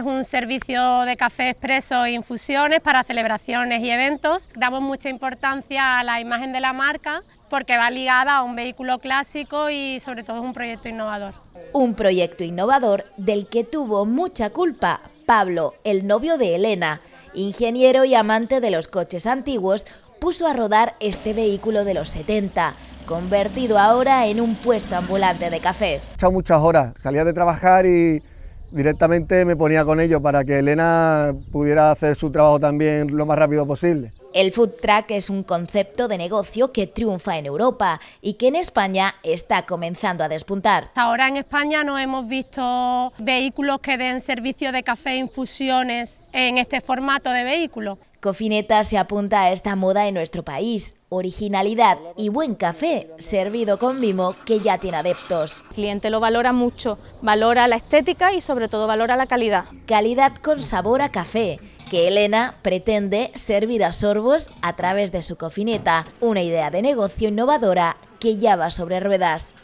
Es un servicio de café expreso e infusiones para celebraciones y eventos. Damos mucha importancia a la imagen de la marca porque va ligada a un vehículo clásico y sobre todo es un proyecto innovador. Un proyecto innovador del que tuvo mucha culpa Pablo, el novio de Elena, ingeniero y amante de los coches antiguos, puso a rodar este vehículo de los 70, convertido ahora en un puesto ambulante de café. He muchas horas, salía de trabajar y directamente me ponía con ellos para que Elena pudiera hacer su trabajo también lo más rápido posible. El food truck es un concepto de negocio que triunfa en Europa y que en España está comenzando a despuntar. Ahora en España no hemos visto vehículos que den servicio de café e infusiones en este formato de vehículo. Cofineta se apunta a esta moda en nuestro país. Originalidad y buen café, servido con vimo que ya tiene adeptos. El cliente lo valora mucho, valora la estética y sobre todo valora la calidad. Calidad con sabor a café, que Elena pretende servir a sorbos a través de su cofineta. Una idea de negocio innovadora que ya va sobre ruedas.